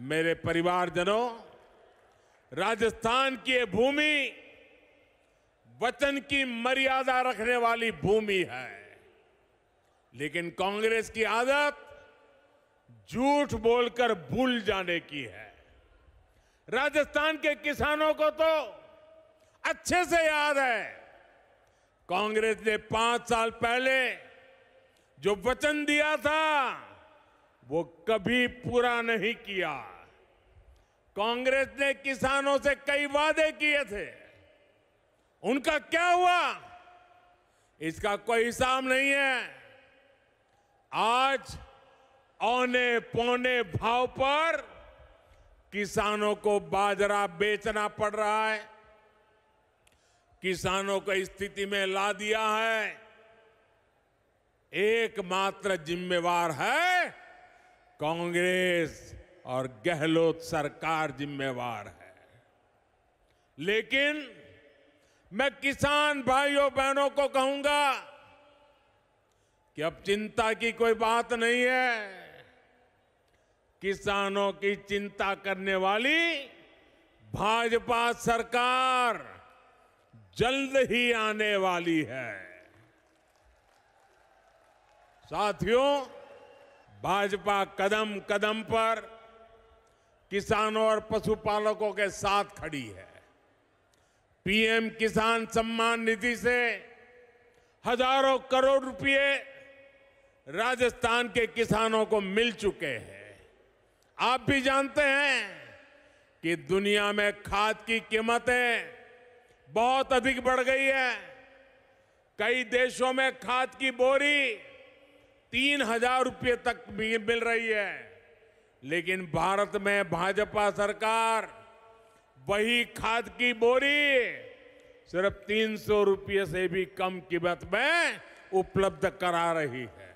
मेरे परिवारजनों राजस्थान की भूमि वतन की मर्यादा रखने वाली भूमि है लेकिन कांग्रेस की आदत झूठ बोलकर भूल जाने की है राजस्थान के किसानों को तो अच्छे से याद है कांग्रेस ने पांच साल पहले जो वचन दिया था वो कभी पूरा नहीं किया कांग्रेस ने किसानों से कई वादे किए थे उनका क्या हुआ इसका कोई हिसाब नहीं है आज औने पौने भाव पर किसानों को बाजरा बेचना पड़ रहा है किसानों को स्थिति में ला दिया है एकमात्र जिम्मेवार है कांग्रेस और गहलोत सरकार जिम्मेवार है लेकिन मैं किसान भाइयों बहनों को कहूंगा कि अब चिंता की कोई बात नहीं है किसानों की चिंता करने वाली भाजपा सरकार जल्द ही आने वाली है साथियों भाजपा कदम कदम पर किसानों और पशुपालकों के साथ खड़ी है पीएम किसान सम्मान निधि से हजारों करोड़ रुपए राजस्थान के किसानों को मिल चुके हैं आप भी जानते हैं कि दुनिया में खाद की कीमतें बहुत अधिक बढ़ गई है कई देशों में खाद की बोरी तीन हजार रुपये तक मिल रही है लेकिन भारत में भाजपा सरकार वही खाद की बोरी सिर्फ तीन सौ रुपये से भी कम कीमत में उपलब्ध करा रही है